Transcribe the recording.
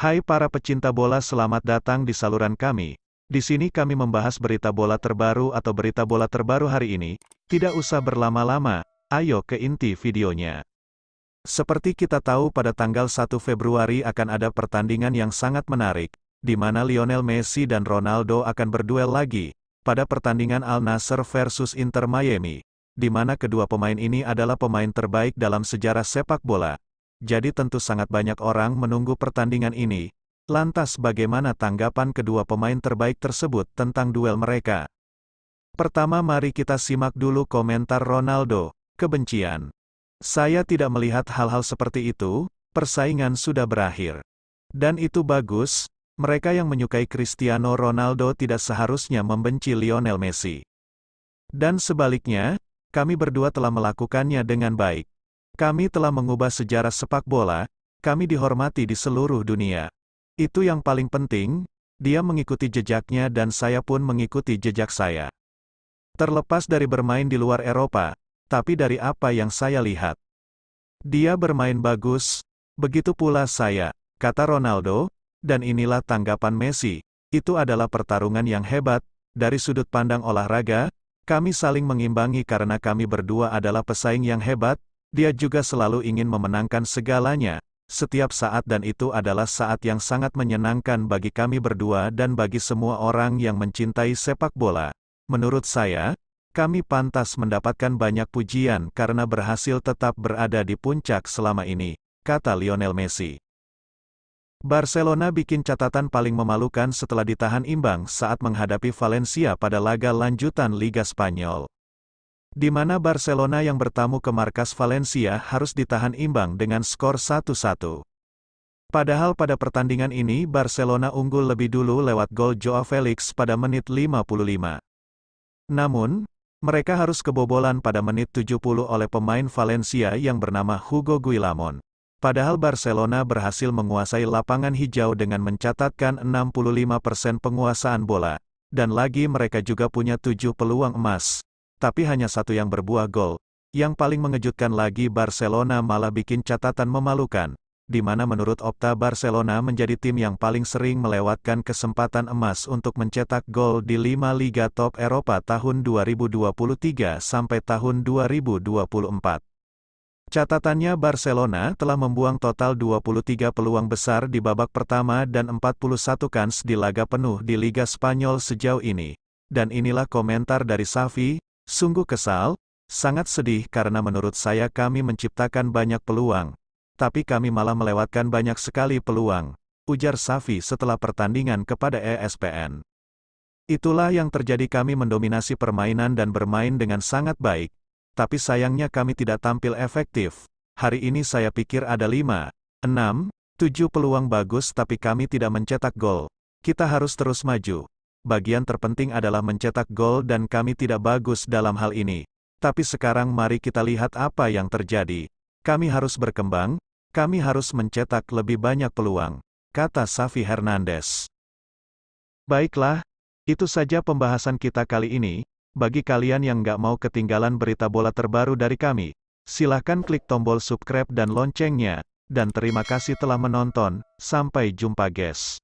Hai para pecinta bola selamat datang di saluran kami. Di sini kami membahas berita bola terbaru atau berita bola terbaru hari ini. Tidak usah berlama-lama, ayo ke inti videonya. Seperti kita tahu pada tanggal 1 Februari akan ada pertandingan yang sangat menarik, di mana Lionel Messi dan Ronaldo akan berduel lagi, pada pertandingan Al Nassr versus Inter Miami, di mana kedua pemain ini adalah pemain terbaik dalam sejarah sepak bola jadi tentu sangat banyak orang menunggu pertandingan ini. Lantas bagaimana tanggapan kedua pemain terbaik tersebut tentang duel mereka? Pertama mari kita simak dulu komentar Ronaldo, kebencian. Saya tidak melihat hal-hal seperti itu, persaingan sudah berakhir. Dan itu bagus, mereka yang menyukai Cristiano Ronaldo tidak seharusnya membenci Lionel Messi. Dan sebaliknya, kami berdua telah melakukannya dengan baik. Kami telah mengubah sejarah sepak bola, kami dihormati di seluruh dunia. Itu yang paling penting, dia mengikuti jejaknya dan saya pun mengikuti jejak saya. Terlepas dari bermain di luar Eropa, tapi dari apa yang saya lihat. Dia bermain bagus, begitu pula saya, kata Ronaldo, dan inilah tanggapan Messi, itu adalah pertarungan yang hebat, dari sudut pandang olahraga, kami saling mengimbangi karena kami berdua adalah pesaing yang hebat, dia juga selalu ingin memenangkan segalanya, setiap saat dan itu adalah saat yang sangat menyenangkan bagi kami berdua dan bagi semua orang yang mencintai sepak bola. Menurut saya, kami pantas mendapatkan banyak pujian karena berhasil tetap berada di puncak selama ini, kata Lionel Messi. Barcelona bikin catatan paling memalukan setelah ditahan imbang saat menghadapi Valencia pada laga lanjutan Liga Spanyol di mana Barcelona yang bertamu ke markas Valencia harus ditahan imbang dengan skor 1-1. Padahal pada pertandingan ini Barcelona unggul lebih dulu lewat gol Joao Felix pada menit 55. Namun, mereka harus kebobolan pada menit 70 oleh pemain Valencia yang bernama Hugo Guillamon. Padahal Barcelona berhasil menguasai lapangan hijau dengan mencatatkan 65% penguasaan bola, dan lagi mereka juga punya 7 peluang emas tapi hanya satu yang berbuah gol. Yang paling mengejutkan lagi Barcelona malah bikin catatan memalukan, di mana menurut Opta Barcelona menjadi tim yang paling sering melewatkan kesempatan emas untuk mencetak gol di 5 Liga Top Eropa tahun 2023 sampai tahun 2024. Catatannya Barcelona telah membuang total 23 peluang besar di babak pertama dan 41 kans di laga penuh di Liga Spanyol sejauh ini. Dan inilah komentar dari Safi, Sungguh kesal, sangat sedih karena menurut saya kami menciptakan banyak peluang. Tapi kami malah melewatkan banyak sekali peluang, ujar Safi setelah pertandingan kepada ESPN. Itulah yang terjadi kami mendominasi permainan dan bermain dengan sangat baik, tapi sayangnya kami tidak tampil efektif. Hari ini saya pikir ada 5, 6, 7 peluang bagus tapi kami tidak mencetak gol. Kita harus terus maju bagian terpenting adalah mencetak gol dan kami tidak bagus dalam hal ini. Tapi sekarang mari kita lihat apa yang terjadi. Kami harus berkembang, kami harus mencetak lebih banyak peluang, kata Safi Hernandez. Baiklah, itu saja pembahasan kita kali ini. Bagi kalian yang nggak mau ketinggalan berita bola terbaru dari kami, silahkan klik tombol subscribe dan loncengnya. Dan terima kasih telah menonton, sampai jumpa guys.